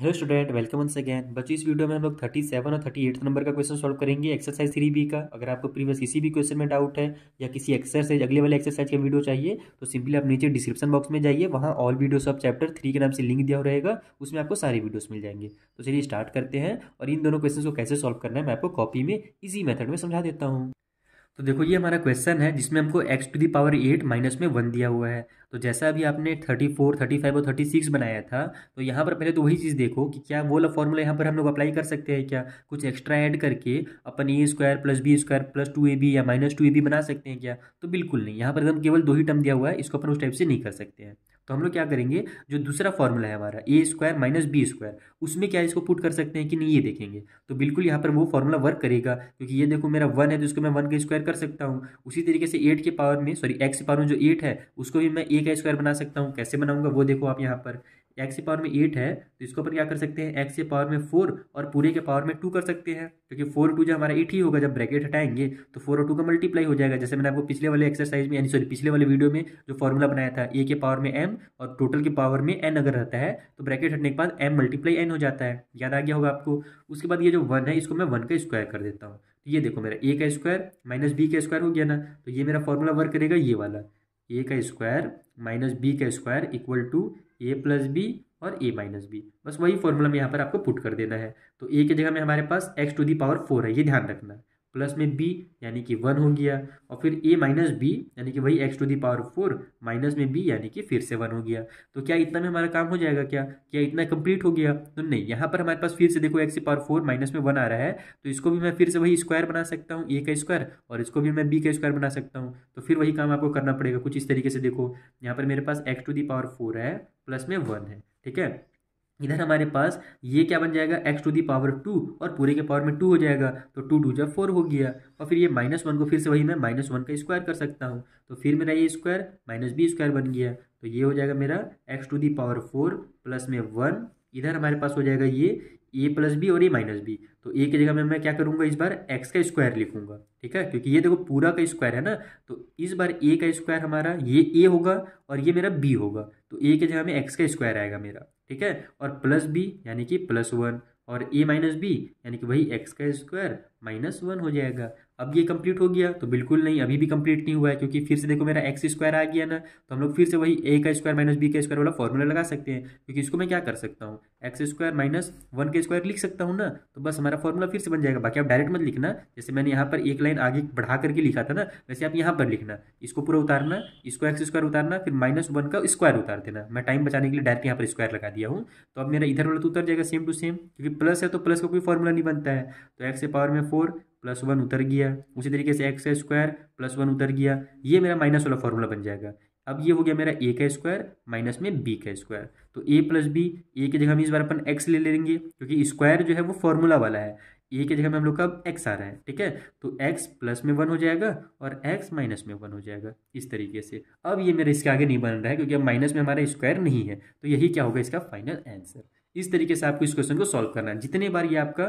hello student welcome once again बच्चों इस video में हम लोग थर्टी सेवन और थर्टी एट नंबर का क्वेश्चन सॉल्व करेंगे एक्सरसाइज थ्री बी का अगर आपको प्रीवियस किसी भी क्वेश्चन में डाउट है या किसी एक्सरसाइज अगले वाले एक्सरसाइज का वीडियो चाहिए तो सिंपली आप नीचे डिस्क्रिप्शन बॉक्स में जाइए वहाँ all videos of chapter three के नाम से लिंक दिया हो रहेगा उसमें आपको सारे वीडियोज मिल जाएंगे तो चलिए स्टार्ट करते हैं और इन दोनों क्वेश्चन को कैसे सॉल्व करना है मैं आपको कॉपी में इसी मैथड में समझा देता हूँ तो देखो ये हमारा क्वेश्चन है जिसमें हमको x to the power eight minus में वन दिया हुआ है तो जैसा अभी आपने थर्टी फोर थर्टी फाइव और थर्टी सिक्स बनाया था तो यहाँ पर पहले तो वही चीज़ देखो कि क्या वो वाला फॉर्मूला यहाँ पर हम लोग अप्लाई कर सकते हैं क्या कुछ एक्स्ट्रा ऐड करके अपन a square plus b square plus two a b या माइनस टू ए बी बना सकते हैं क्या तो बिल्कुल नहीं यहाँ पर एकदम केवल दो ही टर्म दिया हुआ है इसको अपन उस टाइप से नहीं कर सकते हैं तो हम लोग क्या करेंगे जो दूसरा फॉर्मूला है हमारा a square minus b square उसमें क्या इसको पुट कर सकते हैं कि नहीं ये देखेंगे तो बिल्कुल यहाँ पर वो फॉर्मूला वर्क करेगा क्योंकि ये देखो मेरा वन है तो इसको मैं वन का स्क्वायर कर सकता हूँ उसी तरीके से एट के पावर में सॉरी एक्स के पावर में जो एट है उसको भी मैं ए का स्क्वायर बना सकता हूँ कैसे बनाऊंगा वो देखो आप यहाँ पर एक्स के पावर में एट है तो इसको अपन क्या कर सकते हैं एक्स के पावर में फोर और पूरे के पावर में टू कर सकते हैं क्योंकि फोर टू जो हमारा एट ही होगा जब ब्रैकेट हटाएंगे तो फोर और टू का मल्टीप्लाई हो जाएगा जैसे मैंने आपको पिछले वाले एक्सरसाइज में यानी सॉरी पिछले वाले वीडियो में जो फॉर्मूला बनाया था ए के पावर में एम और टोटल के पावर में एन अगर रहता है तो ब्रैकेट हटने के बाद एम मल्टीप्लाई एन हो जाता है याद आ गया होगा आपको उसके बाद ये जो वन है इसको मैं वन का स्क्वायर कर देता हूँ तो ये देखो मेरा ए का स्क्वायर माइनस बी का स्क्वायर हो गया ना तो ये मेरा फॉर्मूला वर्क करेगा ये वाला ए का स्क्वायर माइनस बी का square equal to a plus b और ए माइनस बी बस वही फॉर्मूला में यहाँ पर आपको पुट कर देना है तो ए की जगह में हमारे पास x to the power four है ये ध्यान रखना प्लस में बी यानी कि वन हो गया और फिर ए माइनस बी यानी कि वही x to the power four minus में बी यानी कि फिर से वन हो गया तो क्या इतना में हमारा काम हो जाएगा क्या क्या इतना कंप्लीट हो गया तो नहीं यहाँ पर हमारे पास फिर से देखो एक्स की पावर फोर माइनस में वन आ रहा है तो इसको भी मैं फिर से वही स्क्वायर बना सकता हूँ ए का स्क्वायर और इसको भी मैं बी का स्क्वायर बना सकता हूँ तो फिर वही काम आपको करना पड़ेगा कुछ इस तरीके से देखो यहाँ पर मेरे पास x to the power four है प्लस में वन है ठीक है इधर हमारे पास ये क्या बन जाएगा x to the power two और पूरे के पावर में टू हो जाएगा तो टू टू जब फोर हो गया और फिर ये माइनस वन को फिर से वही मैं माइनस वन का स्क्वायर कर सकता हूँ तो फिर मेरा ये स्क्वायर माइनस बी स्क्वायर बन गया तो ये हो जाएगा मेरा x to the power four plus में वन इधर हमारे पास हो जाएगा ये ए प्लस बी और ए माइनस बी तो ए की जगह में मैं क्या करूँगा इस बार एक्स का स्क्वायर लिखूंगा ठीक है क्योंकि ये देखो पूरा का स्क्वायर है ना तो इस बार ए का स्क्वायर हमारा ये ए होगा और ये मेरा बी होगा तो ए की जगह में एक्स का स्क्वायर आएगा मेरा ठीक है और प्लस बी यानी कि प्लस वन और ए माइनस बी यानी कि वही एक्स का स्क्वायर माइनस वन हो जाएगा अब ये कंप्लीट हो गया तो बिल्कुल नहीं अभी भी कंप्लीट नहीं हुआ है क्योंकि फिर से देखो मेरा एक्स स्क्वायर आ गया ना तो हम लोग फिर से वही ए का स्क्वायर माइनस बी का स्क्वायर वाला फॉर्मूला लगा सकते हैं क्योंकि इसको मैं क्या कर सकता हूँ एक्स स्क्वायर माइनस वन के स्क्वायर लिख सकता हूँ ना तो बस हमारा फॉर्मूला फिर से बन जाएगा बाकी आप डायरेक्ट मत लिखना जैसे मैंने यहाँ पर एक लाइन आगे बढ़ा करके लिखा था ना वैसे आप यहाँ पर लिखना इसको पूरा उतारना इसको एक्स स्क्वायर उतारना फिर माइनस वन का स्क्वायर उतार देना मैं टाइम बचाने के लिए डायरेक्ट यहाँ पर स्क्वायर लगा दिया हूँ तो अब मेरा इधर वाला तो उतर जाएगा सेम टू सेम क्योंकि प्लस है तो प्लस का कोई फॉर्मूला नहीं बनता है तो एक्स के पावर में फोर प्लस वन उतर गया उसी तरीके से एक्स स्क्वायर प्लस वन उतर गया ये मेरा माइनस वाला फॉर्मूला बन जाएगा अब ये हो गया मेरा ए का स्क्वायर माइनस में बी का स्क्वायर तो ए प्लस बी ए की जगह हम इस बार अपन एक्स ले लेंगे क्योंकि स्क्वायर जो है वो फॉर्मूला वाला है ए की जगह में हम लोग का अब एक्स आ रहा है ठीक है तो एक्स प्लस में वन हो जाएगा और एक्स माइनस में वन हो जाएगा इस तरीके से अब ये मेरा इसके आगे नहीं बन रहा है क्योंकि अब माइनस में हमारा स्क्वायर नहीं है तो यही क्या होगा इसका फाइनल आंसर इस तरीके से आपको इस क्वेश्चन को सॉल्व करना है जितने बार ये आपका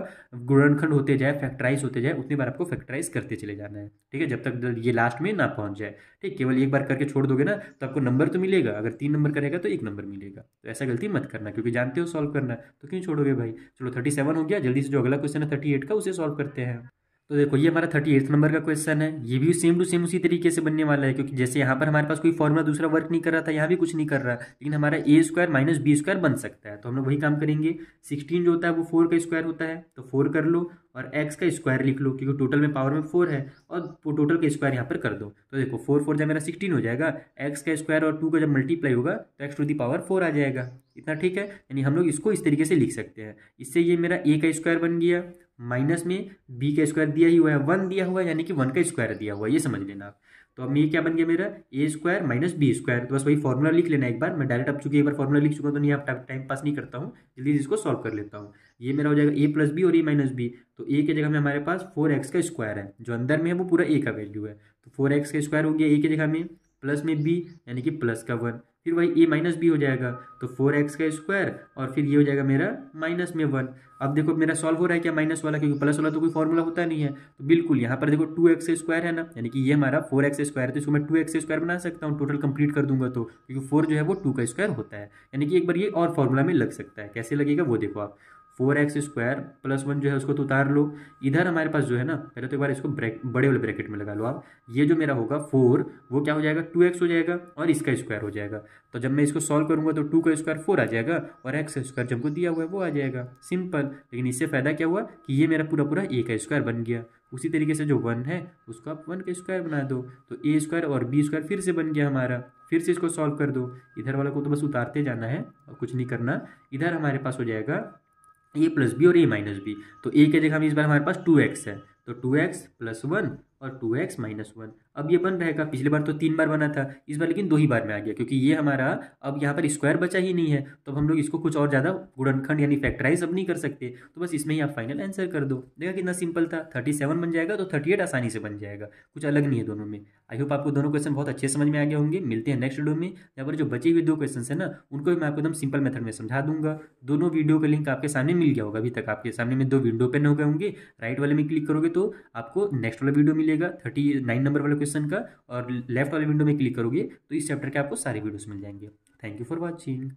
गुणनखंड होते जाए फैक्टराइज होते जाए उतनी बार आपको फैक्टराइज करते चले जाना है ठीक है जब तक ये लास्ट में ना पहुंच जाए ठीक केवल एक बार करके छोड़ दोगे ना तो आपको नंबर तो मिलेगा अगर तीन नंबर करेगा तो एक नंबर मिलेगा तो ऐसा गलती मत करना क्योंकि जानते हो सॉल्व करना तो क्यों छोड़ोगे भाई चलो थर्टी हो गया जल्दी से जो अगला क्वेश्चन है थर्टी का उसे सॉल्व करते हैं तो देखो ये हमारा थर्टी एट्थ नंबर का क्वेश्चन है ये भी सेम टू सेम उसी तरीके से बनने वाला है क्योंकि जैसे यहाँ पर हमारे पास कोई फॉर्मूला दूसरा वर्क नहीं कर रहा था यहाँ भी कुछ नहीं कर रहा लेकिन हमारा a square minus b square बन सकता है तो हम लोग वही काम करेंगे सिक्सटीन जो होता है वो फोर का स्क्वायर होता है तो फोर कर लो और एक्स का स्क्वायर लिख लो क्योंकि टोटल में पावर में फोर है और टोटल का स्क्वायर यहाँ पर कर दो तो देखो फोर फोर जब मेरा सिक्सटीन हो जाएगा एक्स का स्क्वायर और टू का जब मल्टीप्लाई होगा तो x to the power four आ जाएगा इतना ठीक है यानी हम लोग इसको इस तरीके से लिख सकते हैं इससे ये मेरा ए का स्क्वायर बन गया माइनस में बी का स्क्वायर दिया ही हुआ है वन दिया हुआ है यानी कि वन का स्क्वायर दिया हुआ है ये समझ लेना आप तो अब ये क्या बन गया मेरा a square minus b square तो बस वही फॉर्मूला लिख लेना एक बार मैं डायरेक्ट अब चुकी एक बार फॉर्मूला लिख चुका तो नहीं आप टाइम पास नहीं करता हूँ जल्दी इसको सॉल्व कर लेता हूँ ये मेरा हो जाएगा ए प्लस बी और ए माइनस बी तो ए के जगह में हमारे पास फोर एक्स का स्क्वायर है जो अंदर में है वो पूरा ए का वैल्यू है तो फोर एक्स का स्क्वायर हो गया ए के जगह में प्लस में बी यानी कि प्लस का वन फिर वही ए माइनस बी हो जाएगा तो फोर एक्स का स्क्वायर और फिर ये हो जाएगा मेरा माइनस में वन अब देखो मेरा सॉल्व हो रहा है क्या माइनस वाला क्योंकि प्लस वाला तो कोई फॉर्मूला होता नहीं है तो बिल्कुल यहाँ पर देखो टू एक्स स्क्वायर है ना यानी कि ये हमारा फोर एक्स स्क्वायर है तो इसको मैं टू एक्स स्क्वायर बना सकता हूँ टोटल कंप्लीट कर दूंगा तो क्योंकि फोर जो है वो टू का स्क्वायर होता है यानी कि एक बार ये और फॉर्मूला में लग सकता है कैसे लगेगा वो देखो आप four x square plus one जो है उसको तो उतार लो इधर हमारे पास जो है ना पहले तो एक बार इसको ब्रेक बड़े वाले ब्रैकेट में लगा लो आप ये जो मेरा होगा फोर वो क्या हो जाएगा टू एक्स हो जाएगा और इसका स्क्वायर हो जाएगा तो जब मैं इसको सॉल्व करूंगा तो टू का स्क्वायर फोर आ जाएगा और एक्स का स्क्वायर जब दिया हुआ है वो आ जाएगा सिंपल लेकिन इससे फ़ायदा क्या हुआ कि ये मेरा पूरा पूरा ए का स्क्वायर बन गया उसी तरीके से जो वन है उसको आप वन का स्क्वायर बना दो तो ए स्क्वायर और बी स्क्वायर फिर से बन गया हमारा फिर से इसको सॉल्व कर दो इधर वाला को तो बस उतारते जाना है और कुछ नहीं करना इधर हमारे पास हो जाएगा ए प्लस बी और ए माइनस बी तो ए के जगह हम इस बार हमारे पास टू एक्स है तो टू एक्स प्लस वन और टू एक्स माइनस वन अब ये बन रहेगा पिछले बार तो तीन बार बना था इस बार लेकिन दो ही बार में आ गया क्योंकि ये हमारा अब यहाँ पर स्क्वायर बचा ही नहीं है तो अब हम लोग इसको कुछ और ज़्यादा गुणनखंड यानी फैक्टराइज अब नहीं कर सकते तो बस इसमें ही आप फाइनल आंसर कर दो देखा कितना सिंपल था थर्टी सेवन बन जाएगा तो थर्टी एट आसानी से बन जाएगा कुछ अलग नहीं है दोनों में आई होप आपको दोनों क्वेश्चन बहुत अच्छे समझ में आ गए होंगे मिलते हैं नेक्स्ट वीडियो में यहाँ पर जो बचे हुए दो क्वेश्चन है ना उनको मैं आपको एकदम सिंपल मेथड में समझा दूंगा दोनों वीडियो का लिंक आपके सामने मिल गया होगा अभी तक आपके सामने में दो विंडो पेन हो गए होंगे राइट वाले में क्लिक करोगे तो आपको नेक्स्ट वाला वीडियो मिलेगा थर्टी नाइन नंबर वाले क्वेश्चन का और लेफ्ट वाले विंडो में क्लिक करोगे तो इस चैप्टर के आपको सारे वीडियोस मिल जाएंगे थैंक यू फॉर वॉचिंग